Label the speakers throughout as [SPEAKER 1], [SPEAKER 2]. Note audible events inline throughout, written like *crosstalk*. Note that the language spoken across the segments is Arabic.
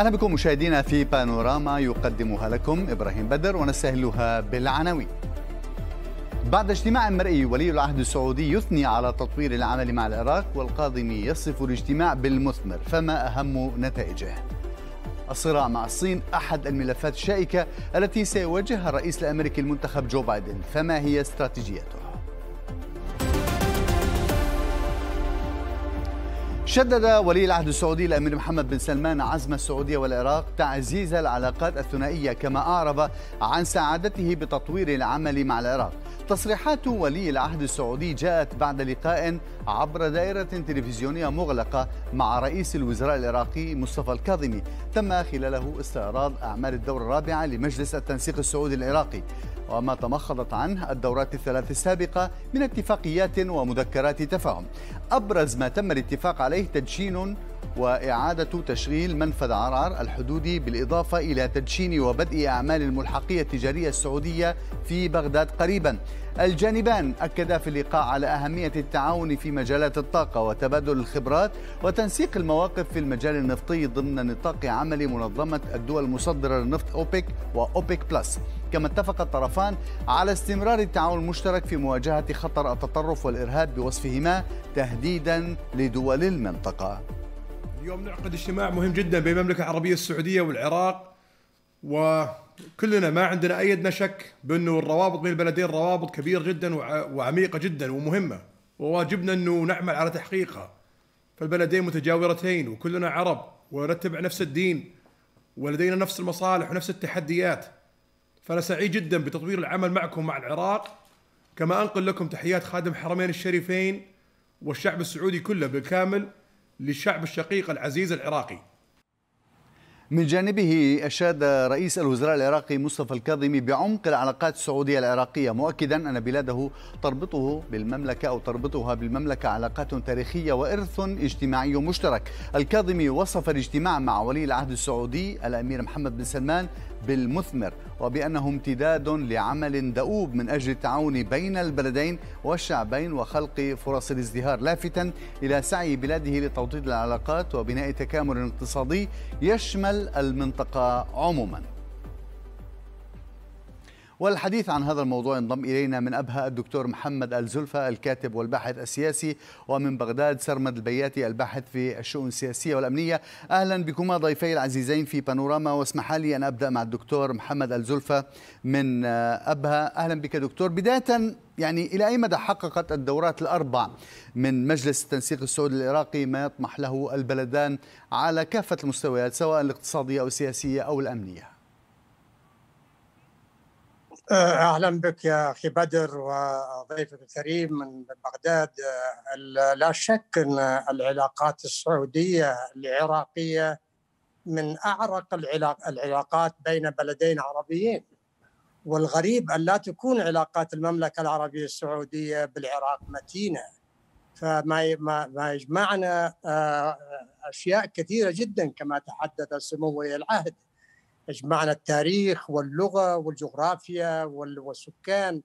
[SPEAKER 1] أهلا بكم مشاهدينا في بانوراما يقدمها لكم إبراهيم بدر ونستهلها بالعناوين بعد اجتماع مرئي ولي العهد السعودي يثني على تطوير العمل مع العراق والقاضمي يصف الاجتماع بالمثمر فما أهم نتائجه الصراع مع الصين أحد الملفات الشائكة التي سيواجهها الرئيس الأمريكي المنتخب جو بايدن فما هي استراتيجيته شدد ولي العهد السعودي الامير محمد بن سلمان عزم السعوديه والعراق تعزيز العلاقات الثنائيه كما اعرب عن سعادته بتطوير العمل مع العراق. تصريحات ولي العهد السعودي جاءت بعد لقاء عبر دائره تلفزيونيه مغلقه مع رئيس الوزراء العراقي مصطفى الكاظمي، تم خلاله استعراض اعمال الدوره الرابعه لمجلس التنسيق السعودي العراقي، وما تمخضت عنه الدورات الثلاث السابقة من اتفاقيات ومذكرات تفاهم أبرز ما تم الاتفاق عليه تدشين وإعادة تشغيل منفذ عرعر الحدودي بالإضافة إلى تدشين وبدء أعمال الملحقية التجارية السعودية في بغداد قريبا الجانبان أكدا في اللقاء على أهمية التعاون في مجالات الطاقة وتبادل الخبرات وتنسيق المواقف في المجال النفطي ضمن نطاق عمل منظمة الدول المصدرة للنفط أوبك وأوبك بلس كما اتفق الطرفان على استمرار التعاون المشترك في مواجهة خطر التطرف والإرهاب بوصفهما تهديدا لدول المنطقة
[SPEAKER 2] اليوم نعقد اجتماع مهم جدا بين المملكة العربية السعودية والعراق وكلنا ما عندنا اي شك بأنه الروابط بين البلدين روابط كبيرة جدا وعميقة جدا ومهمة وواجبنا أنه نعمل على تحقيقها فالبلدين متجاورتين وكلنا عرب ونتبع نفس الدين ولدينا نفس المصالح ونفس التحديات فأنا سعيد جدا بتطوير العمل معكم مع العراق كما أنقل لكم تحيات خادم الحرمين الشريفين والشعب السعودي كله بالكامل للشعب الشقيق العزيز العراقي
[SPEAKER 1] من جانبه أشاد رئيس الوزراء العراقي مصطفى الكاظمي بعمق العلاقات السعودية العراقية مؤكدا أن بلاده تربطه بالمملكة أو تربطها بالمملكة علاقات تاريخية وإرث اجتماعي مشترك الكاظمي وصف الاجتماع مع ولي العهد السعودي الأمير محمد بن سلمان بالمثمر وبأنه امتداد لعمل دؤوب من أجل التعاون بين البلدين والشعبين وخلق فرص الازدهار لافتا إلى سعي بلاده لتوطيد العلاقات وبناء تكامل اقتصادي يشمل المنطقة عموماً والحديث عن هذا الموضوع ينضم إلينا من أبها الدكتور محمد الزلفة الكاتب والباحث السياسي ومن بغداد سرمد البياتي الباحث في الشؤون السياسية والأمنية أهلا بكما ضيفي العزيزين في بانوراما واسمح لي أن أبدأ مع الدكتور محمد الزلفة من آه، أبها أهلا بك دكتور بداية يعني إلى أي مدى حققت الدورات الأربع من مجلس التنسيق السعودي العراقي ما يطمح له البلدان على كافة المستويات سواء الاقتصادية أو السياسية أو الأمنية
[SPEAKER 3] آه، اهلا بك يا اخي بدر وضيفك الكريم من بغداد لا شك ان العلاقات السعوديه العراقيه من اعرق العلاقات بين بلدين عربيين والغريب ان لا تكون علاقات المملكه العربيه السعوديه بالعراق متينه فما ما يجمعنا آه، اشياء كثيره جدا كما تحدث سمو ولي العهد اجمعنا التاريخ واللغة والجغرافيا والسكان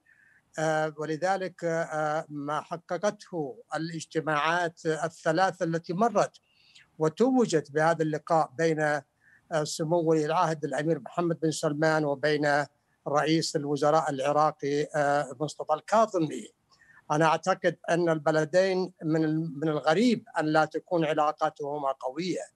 [SPEAKER 3] آه، ولذلك آه، ما حققته الاجتماعات الثلاثة التي مرت وتوجت بهذا اللقاء بين آه، سمو ولي العهد الأمير محمد بن سلمان وبين رئيس الوزراء العراقي مصطفى الكاظمي أنا أعتقد أن البلدين من من الغريب أن لا تكون علاقاتهما قوية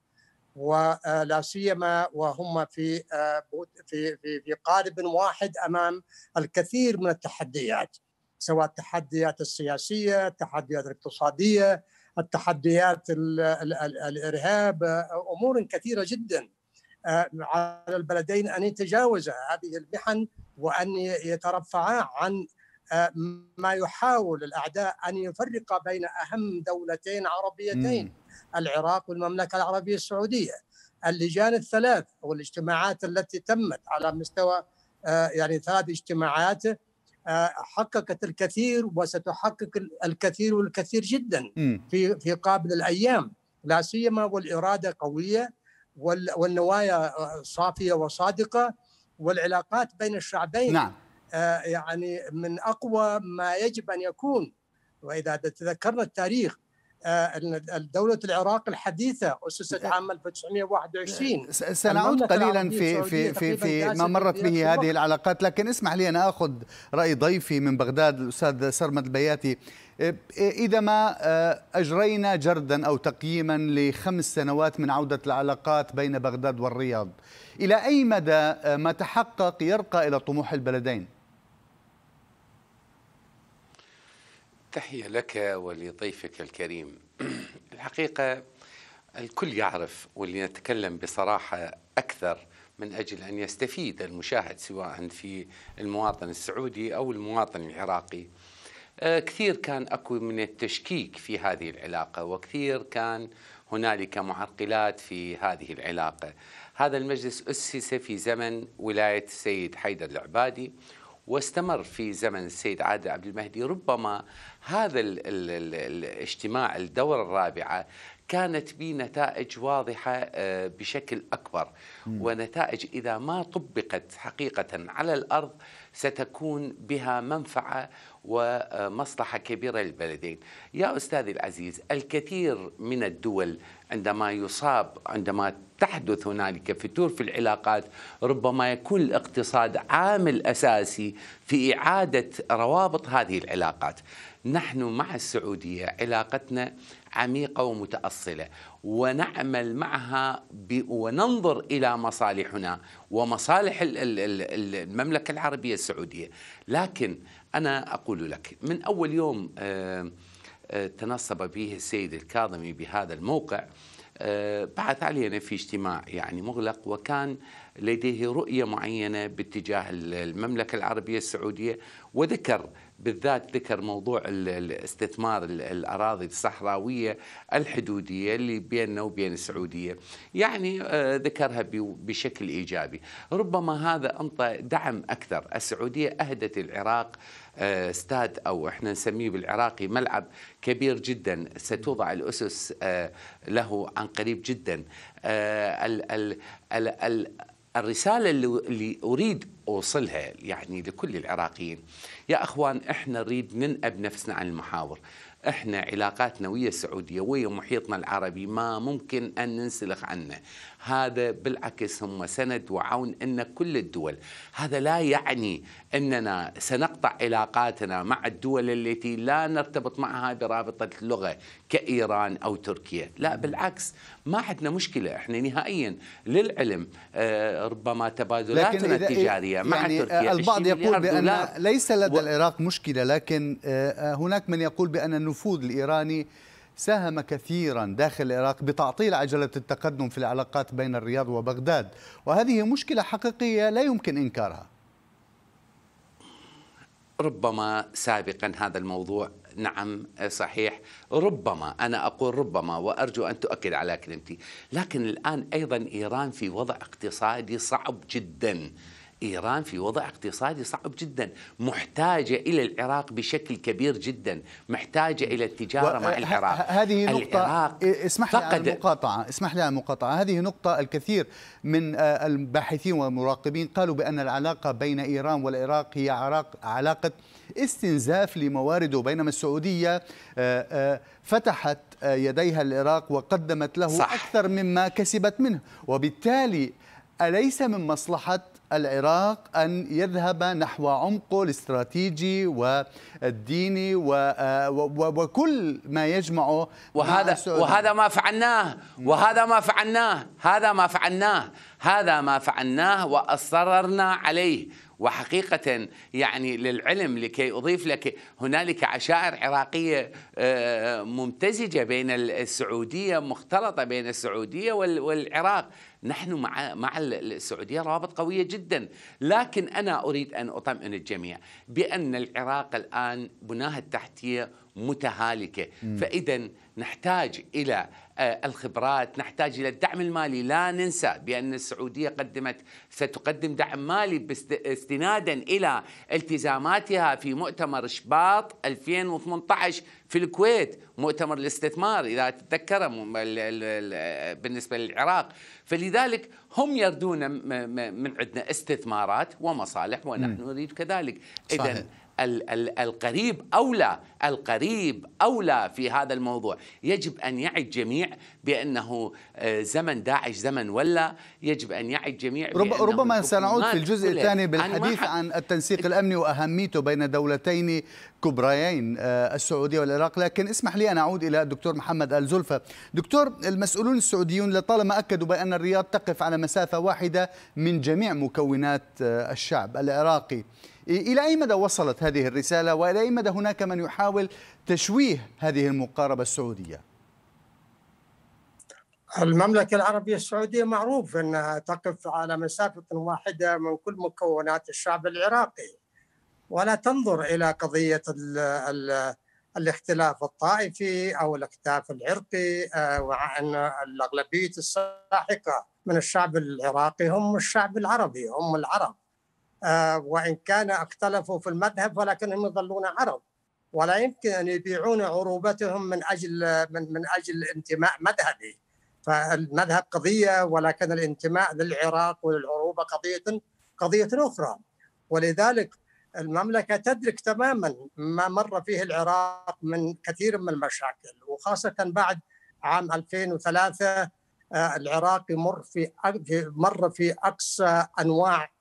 [SPEAKER 3] ولا آه، سيما وهم في آه، في في في قالب واحد امام الكثير من التحديات سواء التحديات السياسيه، التحديات الاقتصاديه، التحديات الـ الـ الـ الارهاب، آه، امور كثيره جدا على البلدين ان يتجاوزا هذه المحن وان يترفعا عن ما يحاول الاعداء ان يفرق بين اهم دولتين عربيتين. العراق والمملكه العربيه السعوديه اللجان الثلاث والاجتماعات التي تمت على مستوى آه، يعني ثلاث اجتماعات آه، حققت الكثير وستحقق الكثير والكثير جدا في في قابل الايام لا سيما والاراده قويه والنوايا آه، صافيه وصادقه والعلاقات بين الشعبين نعم. يعني من اقوى ما يجب ان يكون واذا تذكرنا التاريخ آه، دولة العراق الحديثة أسست عام 1921 سنعود قليلا في في في, في ما مرت به هذه
[SPEAKER 1] العلاقات لكن اسمح لي أن أخذ رأي ضيفي من بغداد الأستاذ سرمد البياتي إذا ما آه، أجرينا جردا أو تقييما لخمس سنوات من عودة العلاقات بين بغداد والرياض إلى أي مدى آه، ما تحقق يرقى إلى طموح البلدين؟
[SPEAKER 4] تحية لك ولضيفك الكريم *clears throat* الحقيقة الكل يعرف واللي نتكلم بصراحة أكثر من أجل أن يستفيد المشاهد سواء في المواطن السعودي أو المواطن العراقي آه، كثير كان أكو من التشكيك في هذه العلاقة وكثير كان هنالك معرقلات في هذه العلاقة هذا المجلس أسس في زمن ولاية السيد حيدر العبادي واستمر في زمن السيد عادل عبد المهدي ربما هذا الـ الـ الـ الاجتماع الدورة الرابعة كانت به نتائج واضحة آه، بشكل أكبر ونتائج إذا ما طبقت حقيقة على الأرض ستكون بها منفعة ومصلحة كبيرة للبلدين يا أستاذي العزيز الكثير من الدول عندما يصاب عندما تحدث هنالك فتور في العلاقات ربما يكون الاقتصاد عامل اساسي في اعاده روابط هذه العلاقات. نحن مع السعوديه علاقتنا عميقه ومتاصله ونعمل معها وننظر الى مصالحنا ومصالح المملكه العربيه السعوديه، لكن انا اقول لك من اول يوم آه آه، تنصب به السيد الكاظمي بهذا الموقع آه، بعث علينا في اجتماع يعني مغلق وكان لديه رؤية معينة باتجاه المملكة العربية السعودية وذكر بالذات ذكر موضوع الاستثمار الأراضي الصحراوية الحدودية اللي بيننا وبين السعودية يعني آه، ذكرها بشكل إيجابي ربما هذا أنطى دعم أكثر السعودية أهدت العراق آه، ستاد او احنا نسميه بالعراقي ملعب كبير جدا ستوضع الاسس آه، له عن قريب جدا آه، الرساله اللي اريد اوصلها يعني لكل العراقيين يا اخوان احنا نريد ننأب نفسنا عن المحاور احنا علاقاتنا ويا السعوديه ويا محيطنا العربي ما ممكن ان ننسلخ عنه هذا بالعكس هم سند وعون ان كل الدول هذا لا يعني اننا سنقطع علاقاتنا مع الدول التي لا نرتبط معها برابطه اللغه كايران او تركيا لا بالعكس ما عندنا مشكله احنا نهائيا للعلم آه، ربما تبادلاتنا إيه، التجاريه مع يعني آه، تركيا البعض يقول بان
[SPEAKER 1] ليس لدى و... العراق مشكله لكن آه، هناك من يقول بان النفوذ الايراني ساهم كثيرا داخل العراق بتعطيل عجلة التقدم في العلاقات بين الرياض وبغداد وهذه مشكلة حقيقية لا يمكن إنكارها
[SPEAKER 4] ربما سابقا هذا الموضوع نعم صحيح ربما أنا أقول ربما وأرجو أن تؤكد على كلمتي لكن الآن أيضا إيران في وضع اقتصادي صعب جداً إيران في وضع اقتصادي صعب جدا محتاجة إلى العراق بشكل كبير جدا محتاجة إلى التجارة مع العراق هذه نقطة
[SPEAKER 1] العراق اسمح لي على المقاطعة اسمح لي على المقاطعة هذه نقطة الكثير من آه، الباحثين والمراقبين قالوا بأن العلاقة بين إيران والعراق هي عراق علاقة استنزاف لموارده بينما السعودية آه، آه، فتحت يديها العراق وقدمت له صح. أكثر مما كسبت منه وبالتالي أليس من مصلحة العراق أن يذهب نحو عمقه الاستراتيجي والديني وكل ما يجمعه وهذا وهذا
[SPEAKER 4] ما فعلناه وهذا ما فعلناه هذا ما فعلناه هذا ما فعلناه وأصررنا عليه وحقيقة يعني للعلم لكي أضيف لك هنالك عشائر عراقية آه، ممتزجة بين السعودية مختلطة بين السعودية والعراق نحن مع مع السعوديه روابط قويه جدا لكن انا اريد ان اطمئن الجميع بان العراق الان بناها التحتيه متهالكه فاذا نحتاج الى آه، الخبرات نحتاج إلى الدعم المالي لا ننسى بأن السعودية قدمت ستقدم دعم مالي استنادا إلى التزاماتها في مؤتمر شباط 2018 في الكويت مؤتمر الاستثمار إذا تتذكر بالنسبة للعراق فلذلك هم يردون من عندنا استثمارات ومصالح ونحن نريد كذلك إذا القريب أولى القريب أولى في هذا الموضوع يجب أن يعي الجميع بأنه آه، زمن داعش زمن ولا يجب أن يعي الجميع ربما سنعود في الجزء الثاني بالحديث
[SPEAKER 1] عن التنسيق الأمني وأهميته بين دولتين كبريين آه، السعودية والعراق لكن اسمح لي أن أعود إلى الدكتور محمد الزلفة دكتور المسؤولون السعوديون لطالما أكدوا بأن الرياض تقف على مسافة واحدة من جميع مكونات آه، الشعب العراقي إلى أي مدى وصلت هذه الرسالة وإلى أي مدى هناك من يحاول تشويه هذه المقاربة السعودية
[SPEAKER 3] المملكة العربية السعودية معروف أنها تقف على مسافة واحدة من كل مكونات الشعب العراقي ولا تنظر إلى قضية الـ الـ الاختلاف الطائفي أو الاختلاف العرقي آه، وأن الأغلبية الساحقة من الشعب العراقي هم الشعب العربي هم العرب آه، وإن كان اختلفوا في المذهب ولكنهم يظلون عرب ولا يمكن أن يبيعون عروبتهم من أجل من, من أجل انتماء مذهبي فالمذهب قضية ولكن الانتماء للعراق وللعروبة قضية قضية أخرى ولذلك المملكة تدرك تماما ما مر فيه العراق من كثير من المشاكل وخاصة بعد عام 2003 العراق يمر في مر في اقصى انواع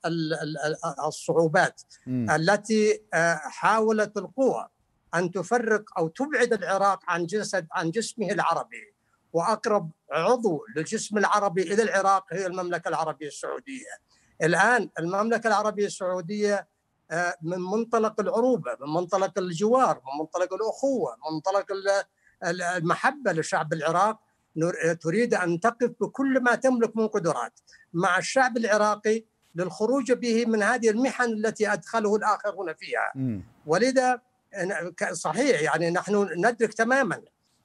[SPEAKER 3] الصعوبات م. التي آه، حاولت القوى ان تفرق او تبعد العراق عن جسد عن جسمه العربي واقرب عضو للجسم العربي الى العراق هي المملكه العربيه السعوديه. الان المملكه العربيه السعوديه آه، من منطلق العروبه، من منطلق الجوار، من منطلق الاخوه، من منطلق المحبه لشعب العراق تريد أن تقف بكل ما تملك من قدرات مع الشعب العراقي للخروج به من هذه المحن التي أدخله الآخرون فيها ولذا صحيح يعني نحن ندرك تماما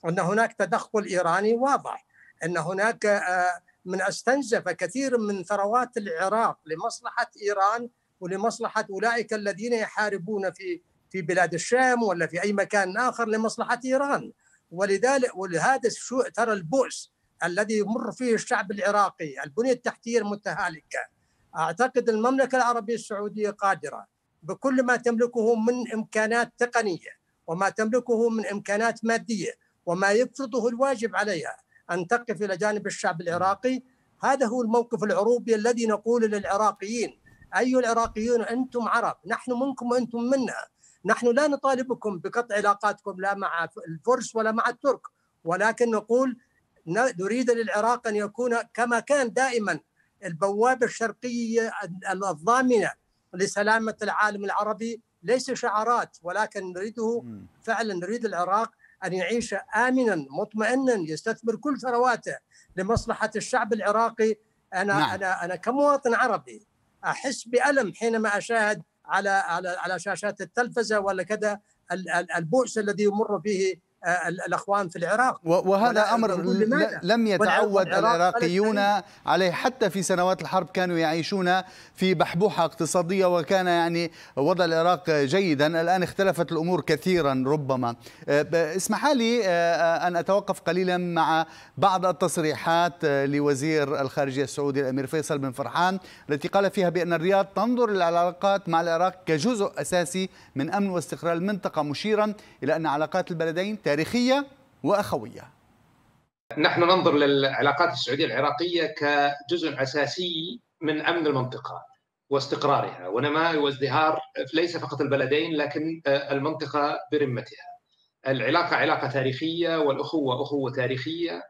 [SPEAKER 3] أن هناك تدخل إيراني واضح أن هناك آه، من استنزف كثير من ثروات العراق لمصلحة إيران ولمصلحة أولئك الذين يحاربون في في بلاد الشام ولا في أي مكان آخر لمصلحة إيران ولذلك ولهذا السوء ترى البؤس الذي يمر فيه الشعب العراقي البنية التحتية المتهالكة أعتقد المملكة العربية السعودية قادرة بكل ما تملكه من إمكانات تقنية وما تملكه من إمكانات مادية وما يفرضه الواجب عليها أن تقف إلى جانب الشعب العراقي هذا هو الموقف العروبي الذي نقول للعراقيين أي العراقيون أنتم عرب نحن منكم وأنتم منا نحن لا نطالبكم بقطع علاقاتكم لا مع الفرس ولا مع الترك ولكن نقول نريد للعراق ان يكون كما كان دائما البوابه الشرقيه الضامنه لسلامه العالم العربي ليس شعارات ولكن نريده فعلا نريد العراق ان يعيش امنا مطمئنا يستثمر كل ثرواته لمصلحه الشعب العراقي انا نعم. انا انا كمواطن عربي احس بالم حينما اشاهد على على على شاشات التلفزه ولا كذا البؤس الذي يمر فيه آه، الاخوان في العراق وهذا امر لم يتعود العراقيون
[SPEAKER 1] عليه حتى في سنوات الحرب كانوا يعيشون في بحبوحه اقتصاديه وكان يعني وضع العراق جيدا الان اختلفت الامور كثيرا ربما آه، اسمح لي آه، ان اتوقف قليلا مع بعض التصريحات لوزير الخارجيه السعودي الامير فيصل بن فرحان التي قال فيها بان الرياض تنظر للعلاقات مع العراق كجزء اساسي من امن واستقرار المنطقه مشيرا الى ان علاقات البلدين تاريخية
[SPEAKER 3] وأخوية نحن ننظر للعلاقات السعودية العراقية كجزء أساسي من أمن المنطقة واستقرارها ونماء وازدهار ليس فقط البلدين لكن المنطقة برمتها العلاقة علاقة تاريخية والأخوة أخوة تاريخية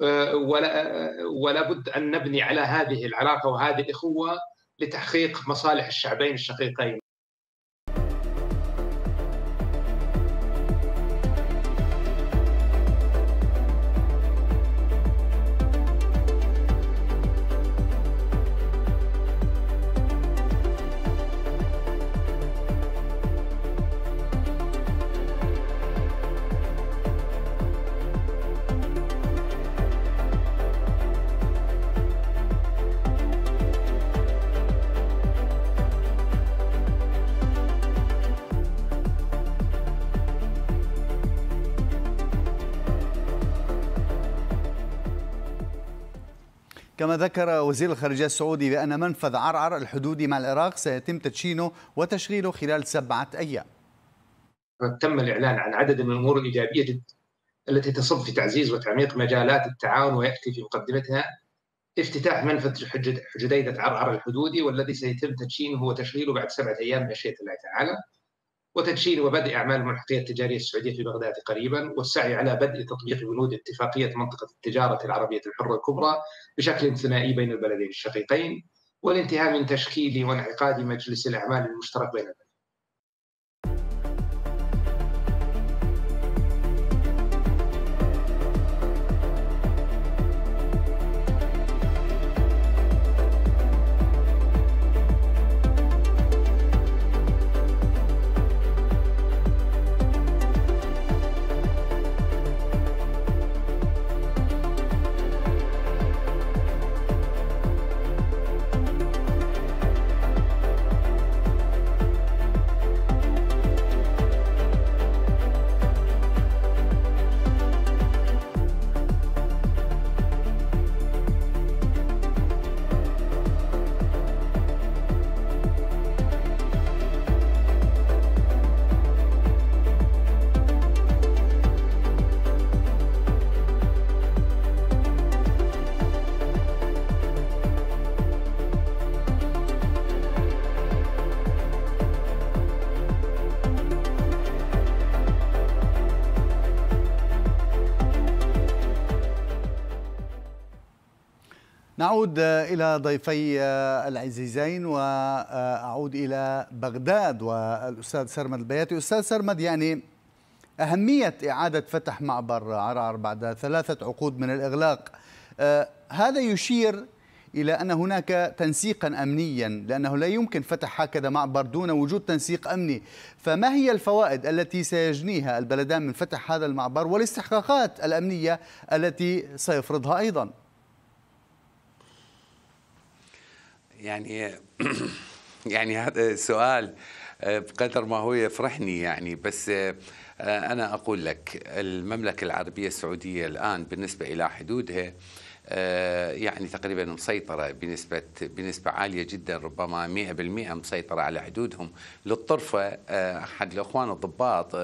[SPEAKER 3] ولا, ولا بد أن نبني على هذه العلاقة وهذه الأخوة لتحقيق مصالح الشعبين الشقيقين
[SPEAKER 1] كما ذكر وزير الخارجية السعودي بأن منفذ عرعر الحدودي مع العراق سيتم تدشينه وتشغيله خلال سبعة أيام
[SPEAKER 3] تم الإعلان عن عدد من الأمور الإيجابية جدا التي تصب في تعزيز وتعميق مجالات التعاون ويأتي في مقدمتها افتتاح منفذ حجديدة عرعر الحدودي والذي سيتم تدشينه وتشغيله بعد سبعة أيام مشيئة الله تعالى وتدشين وبدء أعمال الملحقية التجارية السعودية في بغداد قريبا والسعي على بدء تطبيق بنود اتفاقية منطقة التجارة العربية الحرة الكبرى بشكل ثنائي بين البلدين الشقيقين والانتهاء من تشكيل وانعقاد مجلس الأعمال المشترك بين البلدين
[SPEAKER 1] أعود إلى ضيفي العزيزين وأعود إلى بغداد والأستاذ سرمد البياتي أستاذ سرمد يعني أهمية إعادة فتح معبر عرعر بعد ثلاثة عقود من الإغلاق آه، هذا يشير إلى أن هناك تنسيقا أمنيا لأنه لا يمكن فتح هكذا معبر دون وجود تنسيق أمني فما هي الفوائد التي سيجنيها البلدان من فتح هذا المعبر والاستحقاقات الأمنية التي سيفرضها أيضا
[SPEAKER 4] يعني *clears throat* يعني هذا السؤال آه، بقدر ما هو يفرحني يعني بس آه، آه، أنا أقول لك المملكة العربية السعودية الآن بالنسبة إلى حدودها يعني تقريبا مسيطرة بنسبة بنسبة عالية جدا ربما 100% مسيطرة على حدودهم للطرفة أحد الأخوان الضباط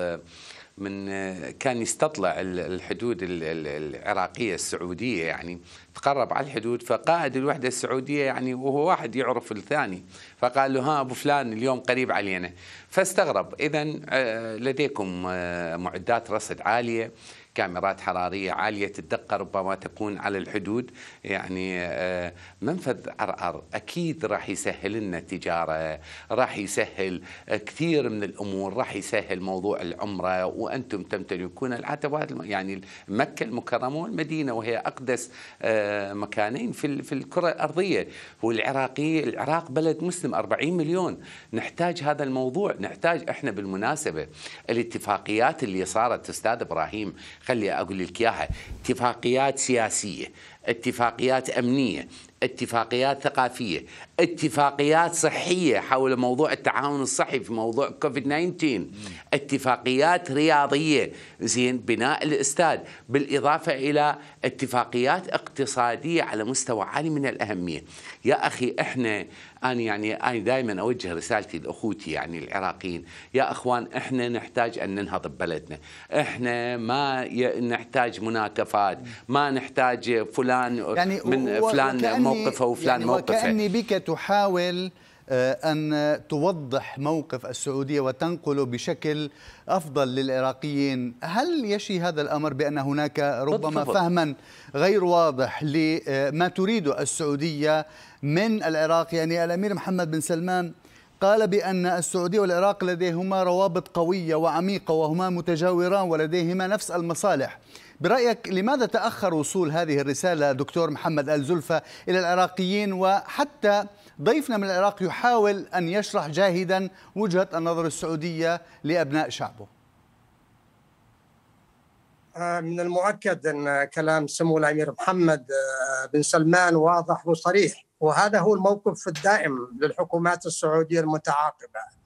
[SPEAKER 4] من آه، كان يستطلع الحدود العراقيه السعوديه يعني تقرب على الحدود فقائد الوحده السعوديه يعني وهو واحد يعرف الثاني فقال له ها ابو فلان اليوم قريب علينا فاستغرب اذا آه، لديكم آه، معدات رصد عاليه كاميرات حرارية عالية الدقة ربما تكون على الحدود يعني آه، منفذ عرعر أكيد راح يسهل لنا التجارة راح يسهل آه، كثير من الأمور راح يسهل موضوع العمرة وأنتم تمتلكون العتبات يعني مكة المكرمة والمدينة وهي أقدس آه، مكانين في الكرة الأرضية والعراقي العراق بلد مسلم 40 مليون نحتاج هذا الموضوع نحتاج احنا بالمناسبة الاتفاقيات اللي صارت استاذ ابراهيم خلي أقول لك إياها اتفاقيات سياسية اتفاقيات امنيه اتفاقيات ثقافيه اتفاقيات صحيه حول موضوع التعاون الصحي في موضوع كوفيد 19 اتفاقيات رياضيه زين بناء الاستاد بالاضافه الى اتفاقيات اقتصاديه على مستوى عالي من الاهميه يا اخي احنا انا يعني انا دائما اوجه رسالتي لاخوتي يعني العراقيين يا اخوان احنا نحتاج ان ننهض ببلدنا احنا ما نحتاج مناكفات ما نحتاج فلان فلان يعني من فلان موقفه وفلان يعني موقفه وكأني
[SPEAKER 1] بك تحاول آه، أن توضح موقف السعودية وتنقله بشكل أفضل للعراقيين هل يشي هذا الأمر بأن هناك ربما فهما غير واضح لما آه، تريد السعودية من العراق يعني الأمير محمد بن سلمان قال بأن السعودية والعراق لديهما روابط قوية وعميقة وهما متجاوران ولديهما نفس المصالح برأيك لماذا تأخر وصول هذه الرسالة دكتور محمد الزلفة إلى العراقيين وحتى ضيفنا من العراق يحاول أن يشرح جاهدا وجهة النظر السعودية لأبناء شعبه
[SPEAKER 3] آه، من المؤكد أن كلام سمو الأمير محمد آه، بن سلمان واضح وصريح وهذا هو الموقف الدائم للحكومات السعودية المتعاقبة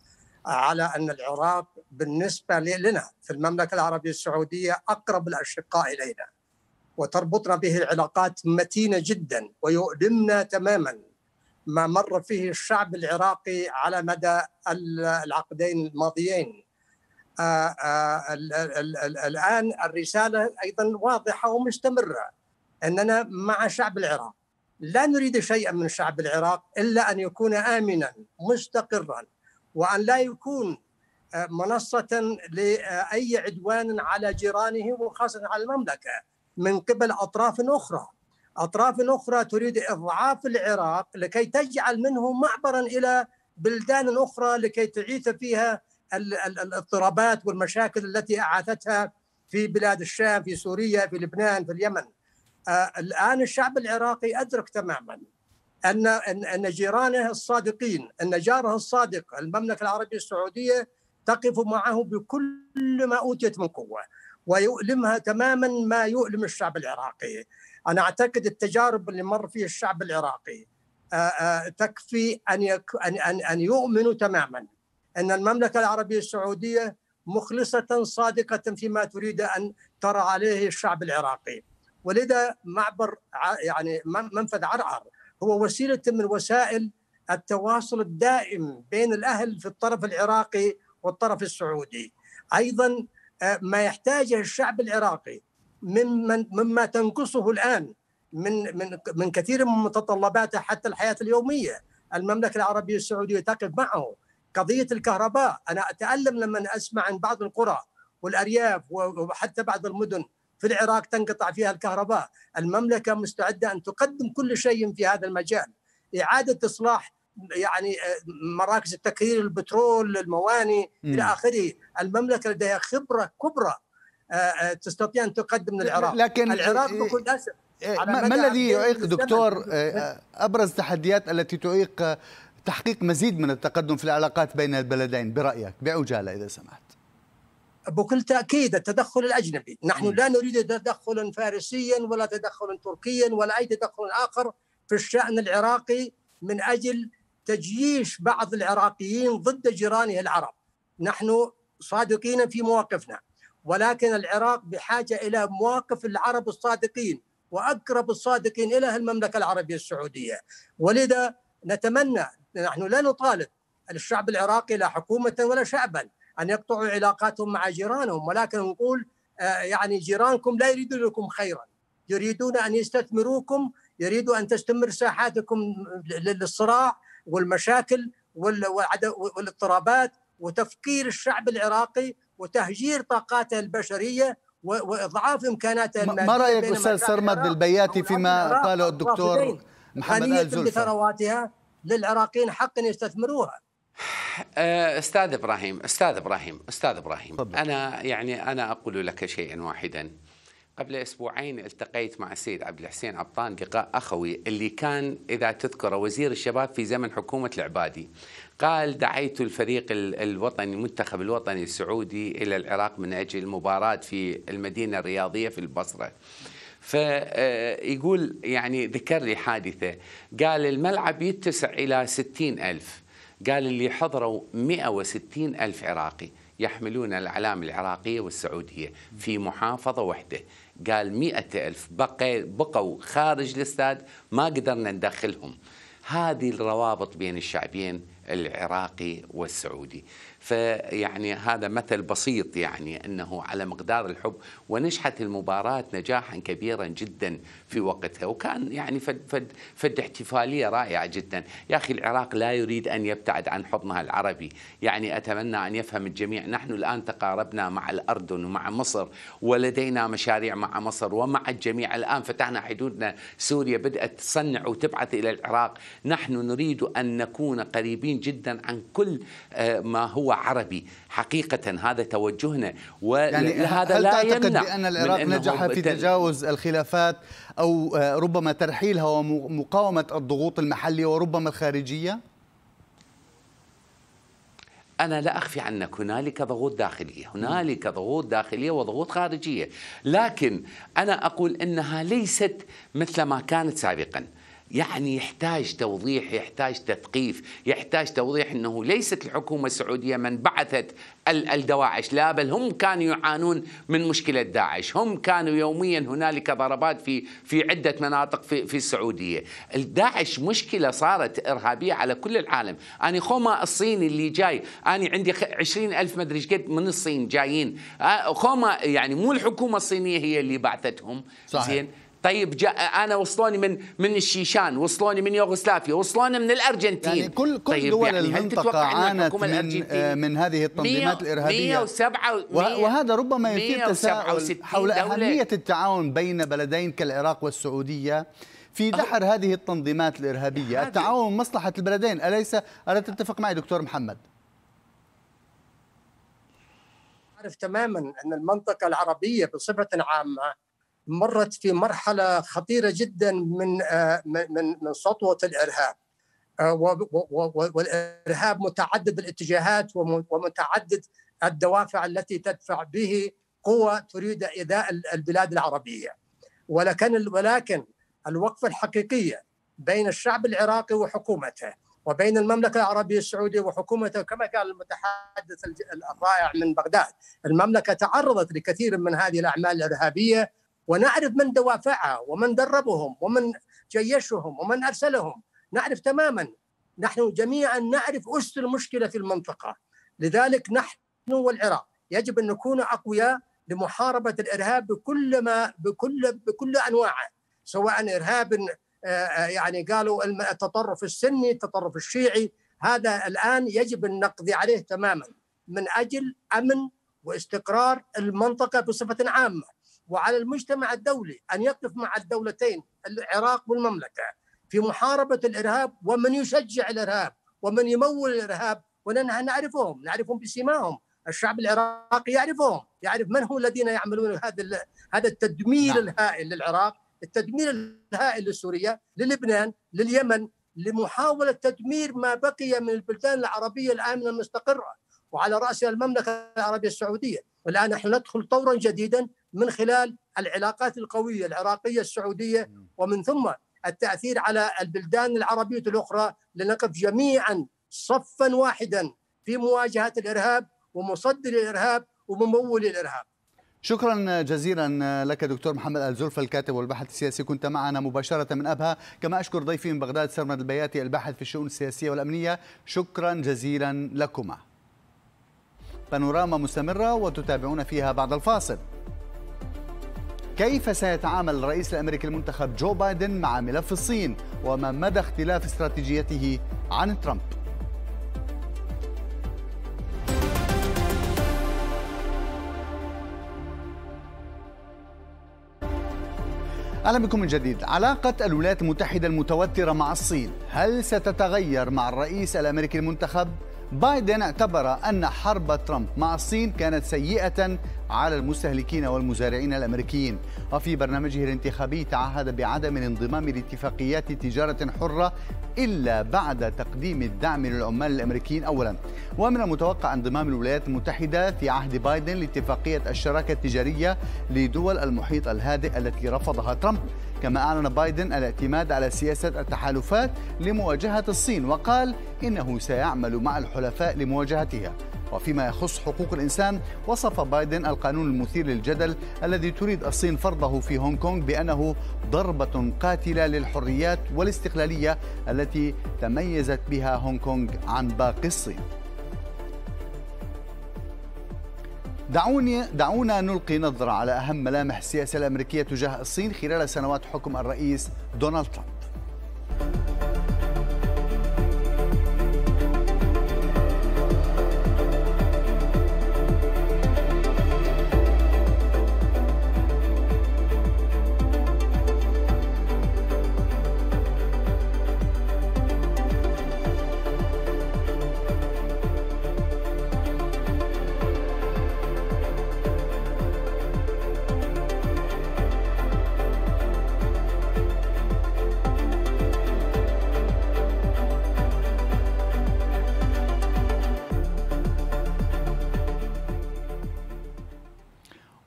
[SPEAKER 3] على ان العراق بالنسبه لنا في المملكه العربيه السعوديه اقرب الاشقاء الينا وتربطنا به العلاقات متينه جدا ويؤلمنا تماما ما مر فيه الشعب العراقي على مدى العقدين الماضيين آه، آه، الان الرساله ايضا واضحه ومستمره اننا مع شعب العراق لا نريد شيئا من شعب العراق الا ان يكون امنا مستقرا وأن لا يكون آه، منصة لأي عدوان على جيرانه وخاصة على المملكة من قبل أطراف أخرى أطراف أخرى تريد إضعاف العراق لكي تجعل منه معبرا إلى بلدان أخرى لكي تعيث فيها الاضطرابات والمشاكل التي أعاثتها في بلاد الشام في سوريا في لبنان في اليمن آه، الآن الشعب العراقي أدرك تماما ان ان جيرانه الصادقين ان جاره الصادق المملكه العربيه السعوديه تقف معه بكل ما اوتيت من قوه ويؤلمها تماما ما يؤلم الشعب العراقي انا اعتقد التجارب اللي مر فيها الشعب العراقي آه، آه، تكفي ان ان ان يؤمنوا تماما ان المملكه العربيه السعوديه مخلصه صادقه فيما تريد ان ترى عليه الشعب العراقي ولذا معبر يعني منفذ عرعر هو وسيلة من وسائل التواصل الدائم بين الأهل في الطرف العراقي والطرف السعودي أيضا آه، ما يحتاجه الشعب العراقي ممن مما تنقصه الآن من من من كثير من متطلباته حتى الحياة اليومية المملكة العربية السعودية تقف معه قضية الكهرباء أنا أتألم لما أسمع عن بعض القرى والأرياف وحتى بعض المدن في العراق تنقطع فيها الكهرباء المملكة مستعدة أن تقدم كل شيء في هذا المجال إعادة إصلاح يعني مراكز التكرير البترول المواني م. إلى آخره المملكة لديها خبرة كبرى آه، آه، تستطيع أن تقدم للعراق لكن العراق آه، بكل أسف ما الذي يعيق دكتور
[SPEAKER 1] أبرز التحديات التي تعيق تحقيق مزيد من التقدم في العلاقات بين البلدين
[SPEAKER 3] برأيك بعجالة إذا سمحت بكل تاكيد التدخل الاجنبي، نحن لا نريد تدخلا فارسيا ولا تدخلا تركيا ولا اي تدخل اخر في الشان العراقي من اجل تجييش بعض العراقيين ضد جيرانه العرب. نحن صادقين في مواقفنا ولكن العراق بحاجه الى مواقف العرب الصادقين واقرب الصادقين الى المملكه العربيه السعوديه، ولذا نتمنى نحن لا نطالب الشعب العراقي لا حكومه ولا شعبا ان يقطعوا علاقاتهم مع جيرانهم ولكن نقول آه، يعني جيرانكم لا يريدون لكم خيرا يريدون ان يستثمروكم يريدوا ان تستمر ساحاتكم للصراع والمشاكل والاضطرابات وتفقير الشعب العراقي وتهجير طاقاته البشريه واضعاف امكاناته الماليه ما رايك استاذ سرمد البياتي فيما قاله الدكتور محمد الزلفي ثرواتها للعراقيين حق ان يستثمروها
[SPEAKER 4] آه، استاذ ابراهيم استاذ ابراهيم استاذ ابراهيم طبعا. انا يعني انا اقول لك شيئا واحدا قبل اسبوعين التقيت مع السيد عبد الحسين عبطان لقاء اخوي اللي كان اذا تذكر وزير الشباب في زمن حكومه العبادي قال دعيت الفريق الوطني المنتخب الوطني السعودي الى العراق من اجل مباراه في المدينه الرياضيه في البصره فيقول آه، يعني ذكر لي حادثة قال الملعب يتسع إلى ستين ألف قال اللي حضروا 160 ألف عراقي يحملون الأعلام العراقية والسعودية في محافظة واحدة قال 100 ألف بقوا خارج الاستاد ما قدرنا ندخلهم هذه الروابط بين الشعبين العراقي والسعودي فيعني هذا مثل بسيط يعني انه على مقدار الحب ونجحت المباراه نجاحا كبيرا جدا في وقتها وكان يعني فد, فد, فد احتفاليه رائعه جدا، يا اخي العراق لا يريد ان يبتعد عن حضنها العربي، يعني اتمنى ان يفهم الجميع نحن الان تقاربنا مع الاردن ومع مصر ولدينا مشاريع مع مصر ومع الجميع الان فتحنا حدودنا سوريا بدات تصنع وتبعث الى العراق، نحن نريد ان نكون قريبين جدا عن كل آه، ما هو عربي حقيقة هذا توجهنا ولهذا يعني لا تعتقد يمنع بأن العراق نجح في
[SPEAKER 1] تجاوز الخلافات أو آه، ربما ترحيلها ومقاومة الضغوط المحلية وربما الخارجية؟
[SPEAKER 4] أنا لا أخفي عنك هنالك ضغوط داخلية هنالك ضغوط داخلية وضغوط خارجية لكن أنا أقول أنها ليست مثل ما كانت سابقاً يعني يحتاج توضيح يحتاج تثقيف يحتاج توضيح أنه ليست الحكومة السعودية من بعثت الدواعش لا بل هم كانوا يعانون من مشكلة داعش هم كانوا يوميا هنالك ضربات في في عدة مناطق في, في السعودية الداعش مشكلة صارت إرهابية على كل العالم أنا خوما الصيني اللي جاي أنا عندي عشرين ألف مدري قد من الصين جايين خوما يعني مو الحكومة الصينية هي اللي بعثتهم صحيح. زين طيب جاء انا وصلوني من من الشيشان وصلوني من يوغوسلافيا وصلوني من الارجنتين يعني كل كل طيب دول يعني المنطقه عانت من, آه،
[SPEAKER 1] من هذه التنظيمات الارهابيه 107 وهذا ربما يثير تساؤل حول اهميه التعاون بين بلدين كالعراق والسعوديه في أه. دحر هذه التنظيمات الارهابيه التعاون مصلحه البلدين اليس الا تتفق معي دكتور محمد
[SPEAKER 3] أعرف تماما أن المنطقة العربية بصفة عامة مرت في مرحله خطيره جدا من آه، من من سطوه الارهاب آه، والارهاب متعدد الاتجاهات ومتعدد الدوافع التي تدفع به قوى تريد ايذاء البلاد العربيه ولكن ولكن الوقفه الحقيقيه بين الشعب العراقي وحكومته وبين المملكة العربية السعودية وحكومته كما قال المتحدث الرائع من بغداد المملكة تعرضت لكثير من هذه الأعمال الإرهابية ونعرف من دوافعها ومن دربهم ومن جيشهم ومن ارسلهم نعرف تماما نحن جميعا نعرف اس المشكله في المنطقه لذلك نحن والعراق يجب ان نكون اقوياء لمحاربه الارهاب بكل ما بكل بكل انواعه سواء ارهاب آه، يعني قالوا التطرف السني، التطرف الشيعي، هذا الان يجب ان نقضي عليه تماما من اجل امن واستقرار المنطقه بصفه عامه، وعلى المجتمع الدولي أن يقف مع الدولتين العراق والمملكة في محاربة الإرهاب ومن يشجع الإرهاب ومن يمول الإرهاب ونحن نعرفهم نعرفهم بسماهم الشعب العراقي يعرفهم يعرف من هم الذين يعملون هذا هذا التدمير نعم. الهائل للعراق التدمير الهائل لسوريا للبنان لليمن لمحاولة تدمير ما بقي من البلدان العربية الآمنة المستقرة وعلى رأسها المملكة العربية السعودية والآن نحن ندخل طورا جديدا من خلال العلاقات القوية العراقية السعودية ومن ثم التأثير على البلدان العربية الأخرى لنقف جميعا صفا واحدا في مواجهة الإرهاب ومصدر الإرهاب وممول الإرهاب
[SPEAKER 1] شكرا جزيلا لك دكتور محمد الزلفى الكاتب والباحث السياسي كنت معنا مباشرة من أبها كما أشكر ضيفي من بغداد سرمد البياتي الباحث في الشؤون السياسية والأمنية شكرا جزيلا لكما بانوراما مستمرة وتتابعون فيها بعد الفاصل كيف سيتعامل الرئيس الأمريكي المنتخب جو بايدن مع ملف الصين وما مدى اختلاف استراتيجيته عن ترامب اهلا بكم من جديد علاقه الولايات المتحده المتوتره مع الصين هل ستتغير مع الرئيس الامريكي المنتخب بايدن اعتبر أن حرب ترامب مع الصين كانت سيئة على المستهلكين والمزارعين الأمريكيين وفي برنامجه الانتخابي تعهد بعدم الانضمام لاتفاقيات تجارة حرة إلا بعد تقديم الدعم للعمال الأمريكيين أولا ومن المتوقع انضمام الولايات المتحدة في عهد بايدن لاتفاقية الشراكة التجارية لدول المحيط الهادئ التي رفضها ترامب كما أعلن بايدن الاعتماد على سياسة التحالفات لمواجهة الصين وقال إنه سيعمل مع الحلفاء لمواجهتها وفيما يخص حقوق الإنسان وصف بايدن القانون المثير للجدل الذي تريد الصين فرضه في هونغ كونغ بأنه ضربة قاتلة للحريات والاستقلالية التي تميزت بها هونغ كونغ عن باقي الصين دعوني دعونا نلقي نظرة على أهم ملامح السياسة الأمريكية تجاه الصين خلال سنوات حكم الرئيس دونالد ترامب.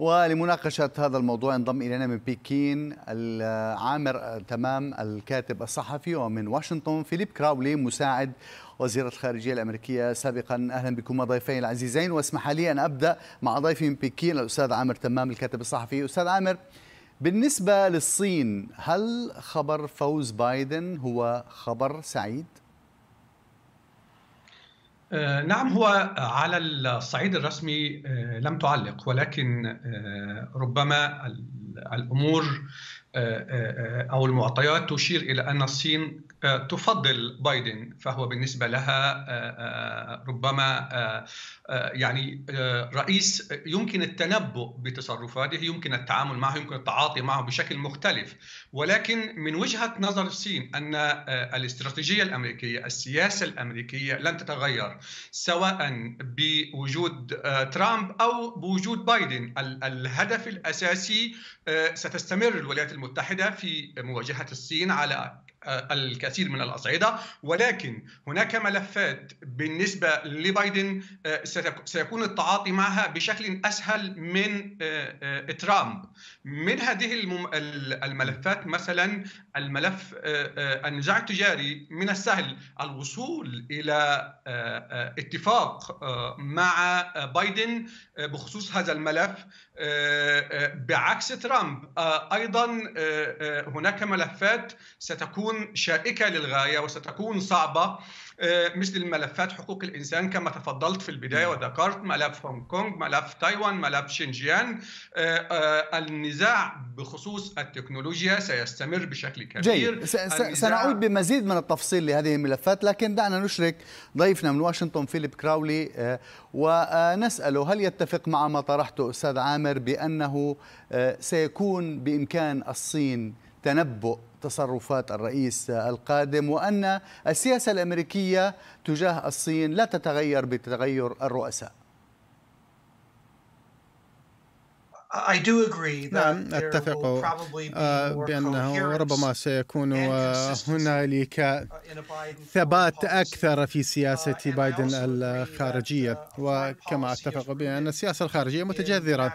[SPEAKER 1] ولمناقشة هذا الموضوع انضم إلينا من بكين عامر آه، تمام الكاتب الصحفي ومن واشنطن فيليب كراولي مساعد وزيرة الخارجية الأمريكية سابقا أهلا بكم ضيفين العزيزين واسمح لي أن أبدأ مع ضيفي من بكين الأستاذ عامر تمام الكاتب الصحفي أستاذ عامر بالنسبة للصين هل خبر فوز بايدن هو خبر سعيد؟
[SPEAKER 2] آه، نعم هو على الصعيد الرسمي آه، لم تعلق ولكن آه، ربما الامور او المعطيات تشير الى ان الصين آه، تفضل بايدن فهو بالنسبة لها آه، آه، ربما يعني رئيس يمكن التنبؤ بتصرفاته يمكن التعامل معه يمكن التعاطي معه بشكل مختلف ولكن من وجهة نظر الصين أن الاستراتيجية الأمريكية السياسة الأمريكية لن تتغير سواء بوجود ترامب أو بوجود بايدن الهدف الأساسي ستستمر الولايات المتحدة في مواجهة الصين على الكثير من الاصعده ولكن هناك ملفات بالنسبه لبايدن آه، سيكون التعاطي معها بشكل اسهل من آه، آه، ترامب من هذه الملفات مثلا الملف النزاع التجاري من السهل الوصول الى اتفاق مع بايدن بخصوص هذا الملف بعكس ترامب ايضا هناك ملفات ستكون ستكون شائكة للغاية وستكون صعبة آه، مثل الملفات حقوق الإنسان كما تفضلت في البداية وذكرت ملف هونغ كونغ ملف تايوان ملف شينجيان آه، آه، النزاع بخصوص التكنولوجيا سيستمر بشكل كبير جيد سنعود
[SPEAKER 1] بمزيد من التفصيل لهذه الملفات لكن دعنا نشرك ضيفنا من واشنطن فيليب كراولي ونسأله هل يتفق مع ما طرحته أستاذ عامر بأنه سيكون بإمكان الصين تنبؤ تصرفات الرئيس القادم وأن السياسة الأمريكية تجاه الصين لا تتغير بتغير
[SPEAKER 5] الرؤساء نعم أتفق آه، آه، بأنه ربما سيكون آه، هنالك uh, ثبات أكثر في سياسة uh, بايدن الخارجية uh, وكما أتفق بأن السياسة الخارجية متجذرة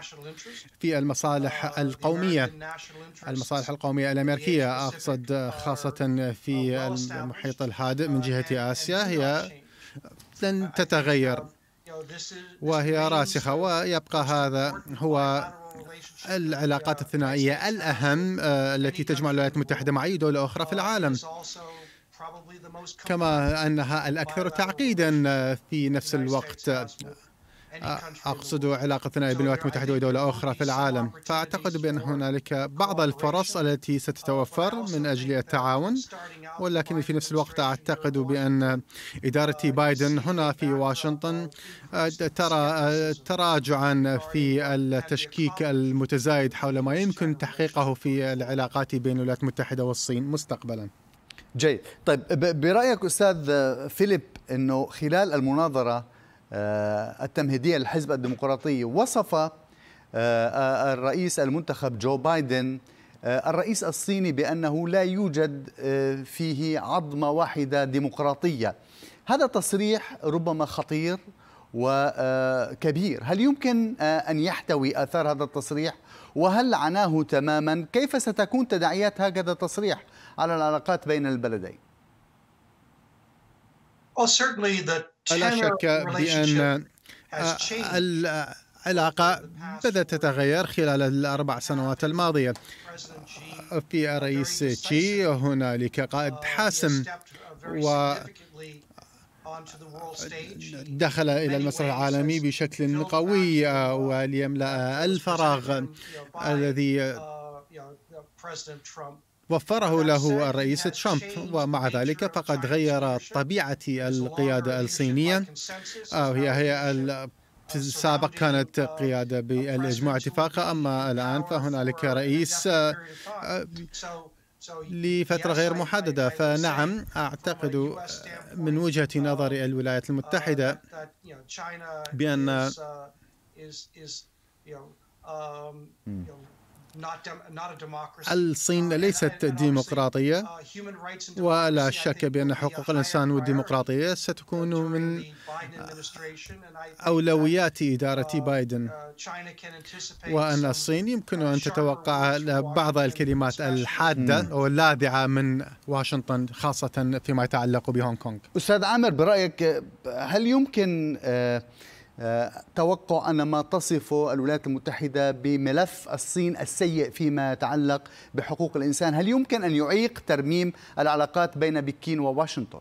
[SPEAKER 5] في المصالح القومية المصالح القومية الأمريكية أقصد خاصة في المحيط الهادئ من جهة آسيا هي لن تتغير um, وهي راسخة ويبقى هذا هو العلاقات الثنائية الأهم آه، التي تجمع الولايات المتحدة مع أي دولة أخرى في العالم كما أنها الأكثر تعقيدا آه، في نفس الوقت أقصد علاقتنا بالولايات المتحدة ودول أخرى في العالم فأعتقد بأن هنالك بعض الفرص التي ستتوفر من أجل التعاون ولكن في نفس الوقت أعتقد بأن إدارة بايدن هنا في واشنطن آه، ترى آه، تراجعا في التشكيك المتزايد حول ما يمكن تحقيقه في العلاقات بين الولايات المتحدة والصين مستقبلا
[SPEAKER 1] جيد طيب برأيك أستاذ فيليب أنه خلال المناظرة آه، التمهيدية للحزب الديمقراطي وصف آه، آه، الرئيس المنتخب جو بايدن الرئيس الصيني بأنه لا يوجد فيه عظمة واحدة ديمقراطية هذا تصريح ربما خطير وكبير هل يمكن أن يحتوي آثار هذا التصريح وهل عناه تماما كيف ستكون تداعيات هكذا تصريح على العلاقات بين البلدين
[SPEAKER 3] لا شك بأن
[SPEAKER 5] آه، العلاقة بدأت تتغير خلال الأربع سنوات الماضية في الرئيس تشي هنالك قائد حاسم uh, و دخل إلى المسرح العالمي بشكل قوي آه، وليملأ الفراغ الذي uh, وفره له الرئيس ترامب ومع ذلك فقد غير طبيعة القيادة الصينية آه، هي هي السابق كانت قيادة بالإجماع اتفاقا أما الآن فهنالك رئيس آه، لفترة غير محددة فنعم أعتقد من وجهة نظر الولايات المتحدة
[SPEAKER 3] بأن hmm.
[SPEAKER 5] الصين uh, ليست ديمقراطية uh, ولا شك بأن حقوق الإنسان والديمقراطية ستكون من أولويات إدارة uh, بايدن وأن الصين يمكن أن تتوقع بعض الكلمات الحادة أو اللاذعة من واشنطن خاصة فيما يتعلق بهونغ كونغ
[SPEAKER 1] أستاذ عامر برأيك هل يمكن آه توقع أن ما تصفه الولايات المتحدة بملف الصين السيء فيما يتعلق بحقوق الإنسان هل يمكن أن يعيق ترميم العلاقات بين بكين وواشنطن؟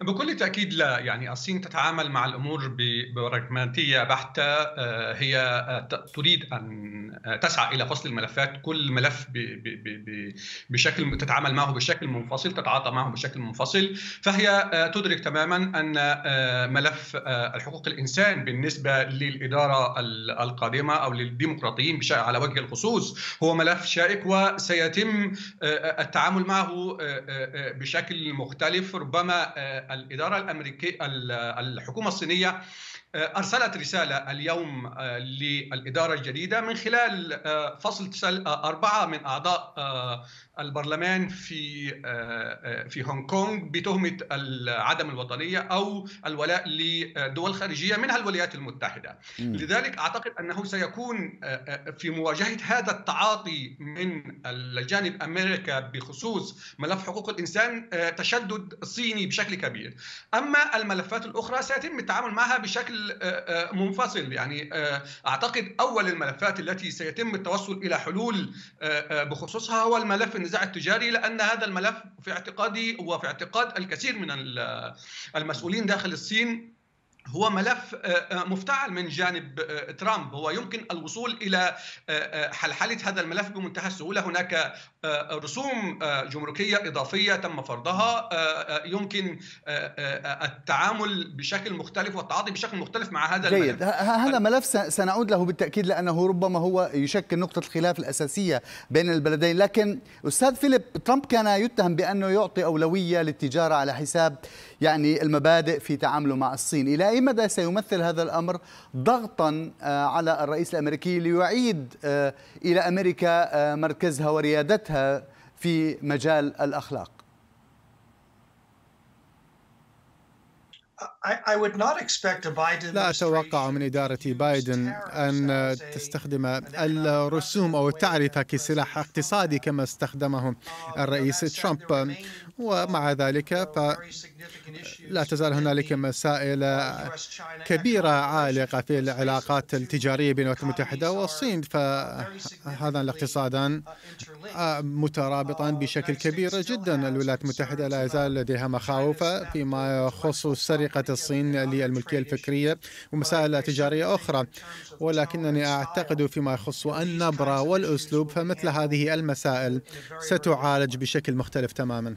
[SPEAKER 2] بكل تأكيد لا يعني الصين تتعامل مع الأمور براغماتية بحتة آه، هي آه، تريد أن آه، تسعى إلى فصل الملفات كل ملف بشكل تتعامل معه بشكل منفصل تتعاطى معه بشكل منفصل فهي تدرك تماما أن ملف الحقوق الإنسان بالنسبة للإدارة القادمة أو للديمقراطيين على وجه الخصوص هو ملف شائك وسيتم التعامل معه بشكل مختلف ربما الاداره الامريكيه الحكومه الصينيه آه، ارسلت رساله اليوم آه، للاداره الجديده من خلال آه، فصل اربعه من اعضاء البرلمان في آه، آه، في هونغ كونغ بتهمه عدم الوطنيه او الولاء لدول خارجيه منها الولايات المتحده لذلك اعتقد انه سيكون آه، في مواجهه هذا التعاطي من الجانب امريكا بخصوص ملف حقوق الانسان تشدد صيني بشكل كبير اما الملفات الاخرى سيتم التعامل معها بشكل منفصل يعني اعتقد اول الملفات التي سيتم التوصل الى حلول بخصوصها هو الملف النزاع التجاري لان هذا الملف في اعتقادي وفي اعتقاد الكثير من المسؤولين داخل الصين هو ملف آه، آه، مفتعل من جانب آه، ترامب هو يمكن الوصول الى حلحله هذا الملف بمنتهى السهوله هناك رسوم جمركيه اضافيه تم فرضها يمكن التعامل بشكل مختلف والتعاطي بشكل مختلف مع هذا جيد. الملف
[SPEAKER 1] هذا ملف سنعود له بالتاكيد لانه ربما هو يشكل نقطه الخلاف الاساسيه بين البلدين لكن استاذ فيليب ترامب كان يتهم بانه يعطي اولويه للتجاره على حساب يعني المبادئ في تعامله مع الصين الى أي مدى سيمثل هذا الأمر ضغطا آه، على الرئيس الأمريكي ليعيد آه، إلى أمريكا آه، مركزها وريادتها في مجال الأخلاق
[SPEAKER 5] لا أتوقع من إدارة بايدن أن تستخدم الرسوم أو التعرفة كسلاح اقتصادي كما استخدمه الرئيس ترامب ومع ذلك فلا تزال هنالك مسائل كبيرة عالقة في العلاقات التجارية بين uh, آه، uh, الولايات المتحدة والصين فهذان الاقتصادان مترابطان بشكل كبير جدا الولايات المتحدة لا يزال لديها مخاوف فيما يخص سرقة الصين للملكية الفكرية ومسائل تجارية أخرى ولكنني أعتقد فيما يخص النبرة والأسلوب فمثل هذه المسائل ستعالج بشكل مختلف تماما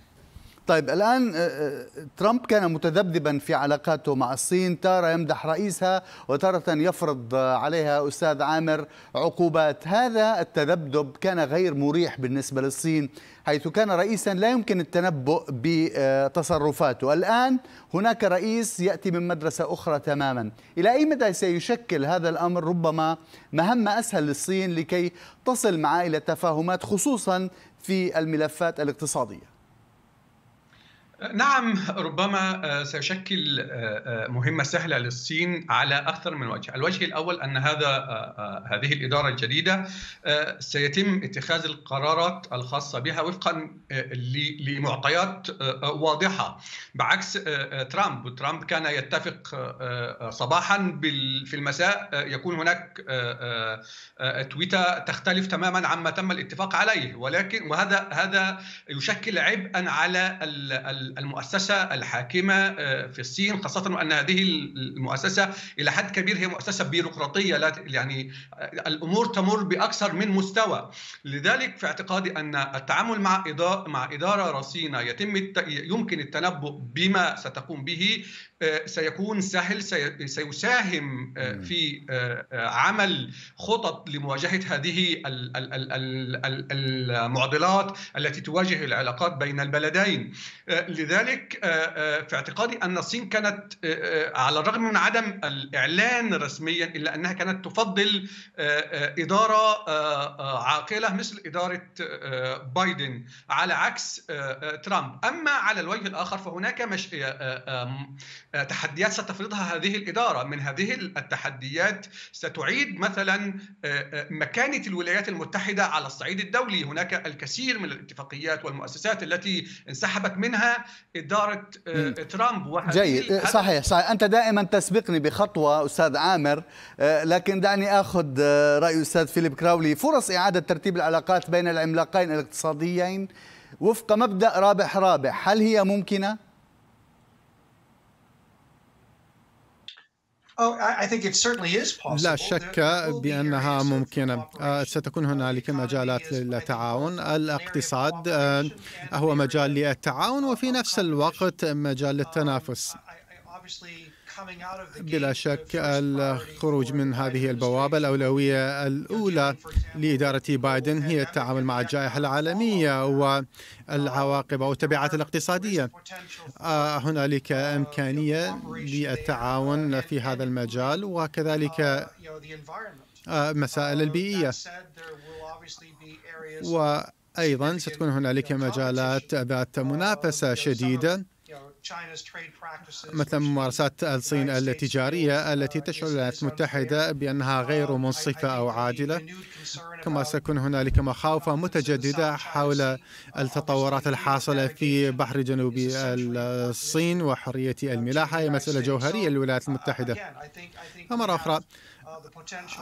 [SPEAKER 1] طيب الآن آه، آه، ترامب كان متذبذبا في علاقاته مع الصين تارة يمدح رئيسها وتارة يفرض عليها أستاذ عامر عقوبات هذا التذبذب كان غير مريح بالنسبة للصين حيث كان رئيسا لا يمكن التنبؤ بتصرفاته الآن هناك رئيس يأتي من مدرسة أخرى تماما إلى أي مدى سيشكل هذا الأمر ربما مهمة أسهل للصين لكي تصل معه إلى تفاهمات خصوصا في الملفات الاقتصادية
[SPEAKER 2] نعم ربما آه، سيشكل آه، آه، مهمه سهله للصين على اكثر من وجه، الوجه الاول ان هذا هذه الاداره الجديده سيتم اتخاذ القرارات الخاصه بها وفقا لمعطيات واضحه بعكس ترامب، ترامب كان يتفق صباحا في المساء يكون هناك تويته تختلف تماما عما تم الاتفاق عليه ولكن وهذا هذا يشكل عبئا على ال المؤسسه الحاكمه آه، في الصين خاصه وان هذه المؤسسه الى حد كبير هي مؤسسه بيروقراطيه لا يعني آه، الامور تمر باكثر من مستوى لذلك في اعتقادي ان التعامل مع اداره مع اداره رصينه يتم يمكن التنبؤ بما ستقوم به آه، سيكون سهل سيساهم آه، في آه، عمل خطط لمواجهه هذه المعضلات التي تواجه العلاقات بين البلدين لذلك في اعتقادي ان الصين كانت على الرغم من عدم الاعلان رسميا الا انها كانت تفضل اداره عاقله مثل اداره بايدن على عكس ترامب اما على الوجه الاخر فهناك مش آه، تحديات ستفرضها هذه الإدارة من هذه التحديات ستعيد مثلا آه، آه، مكانة الولايات المتحدة على الصعيد الدولي هناك الكثير من الاتفاقيات والمؤسسات التي انسحبت منها إدارة ترامب جيد صحيح
[SPEAKER 1] صحيح أنت دائما تسبقني بخطوة أستاذ عامر لكن دعني أخذ رأي أستاذ فيليب كراولي فرص إعادة ترتيب العلاقات بين العملاقين الاقتصاديين وفق مبدأ رابح
[SPEAKER 5] رابح هل هي ممكنة؟ Oh, لا شك بأنها ممكنة آه، ستكون هنالك مجالات للتعاون الاقتصاد آه، هو مجال للتعاون وفي نفس الوقت مجال um, للتنافس بلا شك الخروج من هذه البوابة الأولوية الأولى لإدارة بايدن هي التعامل مع الجائحة العالمية والعواقب uh, أو التبعات الاقتصادية آه، هنالك uh, إمكانية للتعاون uh, في هذا المجال وكذلك آه، مسائل البيئية وأيضا ستكون هنالك مجالات ذات منافسة شديدة مثل ممارسات الصين التجارية التي uh, تشعر الولايات المتحدة بأنها uh, غير منصفة أو عادلة كما سيكون هنالك مخاوف متجددة حول uh, التطورات الحاصلة في بحر جنوب الصين وحرية الملاحة هي مسألة جوهرية للولايات المتحدة مرة أخرى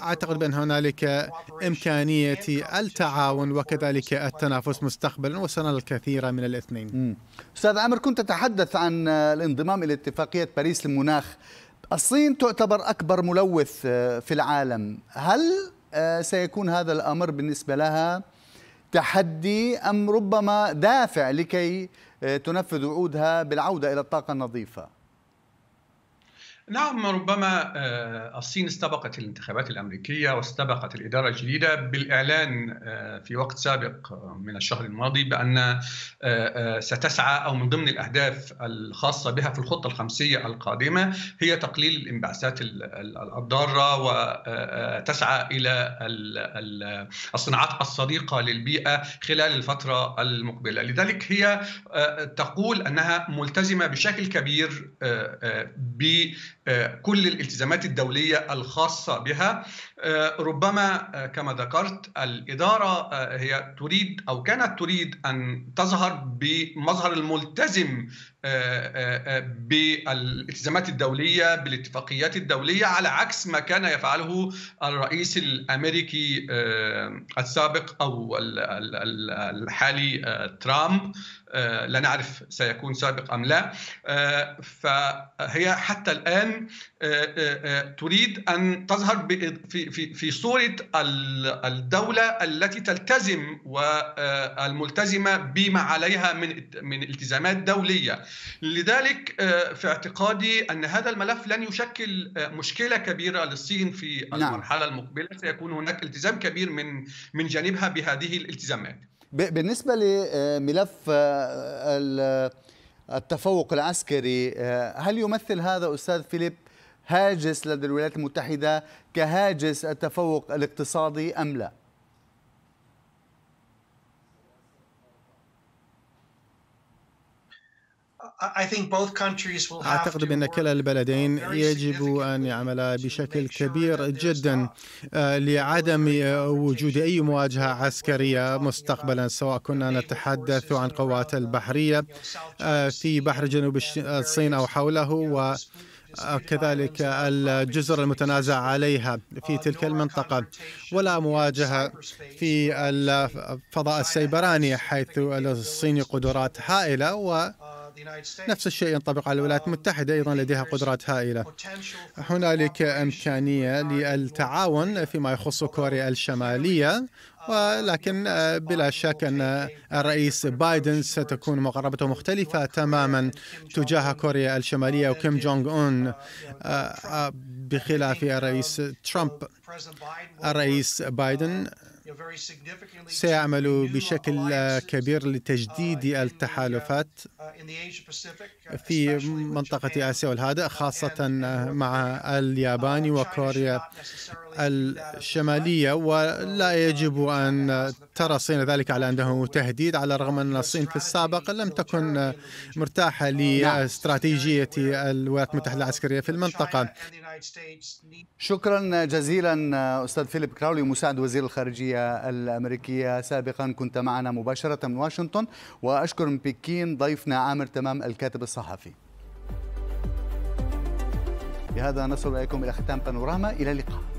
[SPEAKER 5] أعتقد بأن هنالك إمكانية التعاون وكذلك التنافس مستقبلا وسنرى الكثير من الاثنين أستاذ عامر كنت تتحدث عن الانضمام
[SPEAKER 1] إلى اتفاقية باريس للمناخ الصين تعتبر أكبر ملوث آه، في العالم هل آه، سيكون هذا الأمر بالنسبة لها تحدي أم ربما دافع لكي آه، تنفذ وعودها بالعودة إلى الطاقة النظيفة
[SPEAKER 2] نعم ربما آه، الصين استبقت الانتخابات الامريكيه واستبقت الاداره الجديده بالاعلان آه، في وقت سابق آه، من الشهر الماضي بان ستسعى او من ضمن الاهداف الخاصه بها في الخطه الخمسيه القادمه هي تقليل الانبعاثات الضاره وتسعى الى الصناعات الصديقه للبيئه خلال الفتره المقبله، لذلك هي تقول انها ملتزمه بشكل كبير ب آه، كل الالتزامات الدولية الخاصة بها آه، ربما آه، كما ذكرت الإدارة آه، هي تريد أو كانت تريد أن تظهر بمظهر الملتزم بالالتزامات الدولية بالاتفاقيات الدولية على عكس ما كان يفعله الرئيس الأمريكي السابق أو الحالي ترامب لا نعرف سيكون سابق أم لا فهي حتى الآن تريد أن تظهر في في في في صوره الدوله التي تلتزم والملتزمه آه، بما عليها من من التزامات دوليه لذلك آه، في اعتقادي ان هذا الملف لن يشكل آه، مشكله كبيره للصين في نعم. المرحله المقبله سيكون هناك التزام كبير من من جانبها بهذه الالتزامات
[SPEAKER 1] بالنسبه لملف التفوق العسكري هل يمثل هذا استاذ فيليب هاجس لدى الولايات المتحدة كهاجس التفوق الاقتصادي أم لا؟
[SPEAKER 5] أعتقد بأن كلا البلدين يجب أن يعملا بشكل كبير جدا آه، لعدم وجود أي مواجهة عسكرية مستقبلا سواء كنا نتحدث عن قوات البحرية آه، في بحر جنوب الصين أو حوله كذلك الجزر المتنازع عليها في تلك المنطقة ولا مواجهة في الفضاء السيبراني حيث الصين قدرات هائلة و نفس الشيء ينطبق على الولايات المتحدة أيضا لديها قدرات هائلة هنالك إمكانية للتعاون فيما يخص كوريا الشمالية ولكن آه، بلا شك أن آه، الرئيس بايدن ستكون مقربته مختلفة تماما تجاه كوريا الشمالية وكيم جونغ أون آه، بخلاف الرئيس ترامب الرئيس بايدن سيعمل بشكل كبير لتجديد التحالفات في منطقة آسيا والهادئ خاصة مع اليابان وكوريا الشمالية ولا يجب أن ترى الصين ذلك على أنه تهديد على الرغم أن الصين في السابق لم تكن مرتاحة لاستراتيجية الولايات المتحدة العسكرية في المنطقة
[SPEAKER 1] شكرا جزيلا أستاذ فيليب كراولي مساعد وزير الخارجية الأمريكية سابقا كنت معنا مباشرة من واشنطن وأشكر من بكين ضيفنا عامر تمام الكاتب الصحفي بهذا نصل إليكم إلى ختام بانوراما إلى اللقاء